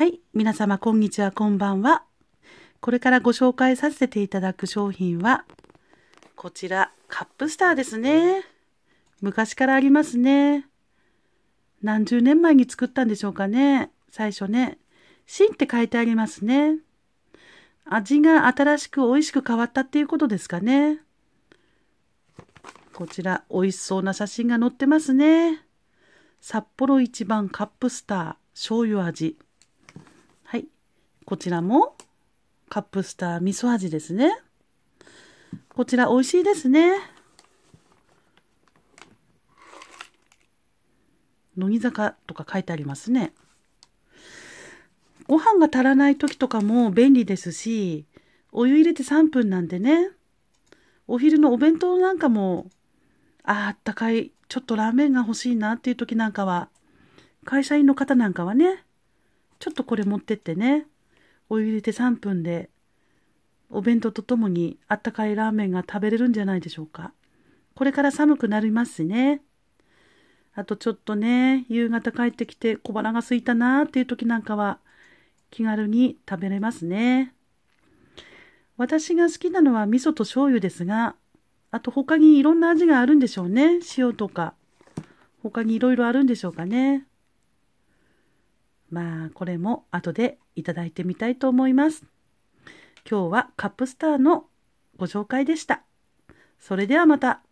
はい。皆様、こんにちは、こんばんは。これからご紹介させていただく商品は、こちら、カップスターですね。昔からありますね。何十年前に作ったんでしょうかね。最初ね。芯って書いてありますね。味が新しく美味しく変わったっていうことですかね。こちら、美味しそうな写真が載ってますね。札幌一番カップスター醤油味。こちらもカップスター味噌味ですね。こちら美味しいですね。乃木坂とか書いてありますね。ご飯が足らない時とかも便利ですし、お湯入れて3分なんでね、お昼のお弁当なんかも、ああ、あったかい、ちょっとラーメンが欲しいなっていう時なんかは、会社員の方なんかはね、ちょっとこれ持ってってね、お湯入れて3分でお弁当とともにあったかいラーメンが食べれるんじゃないでしょうか。これから寒くなりますね。あとちょっとね、夕方帰ってきて小腹が空いたなーっていう時なんかは気軽に食べれますね。私が好きなのは味噌と醤油ですが、あと他にいろんな味があるんでしょうね。塩とか。他にいろいろあるんでしょうかね。まあこれも後でいただいてみたいと思います。今日はカップスターのご紹介でした。それではまた。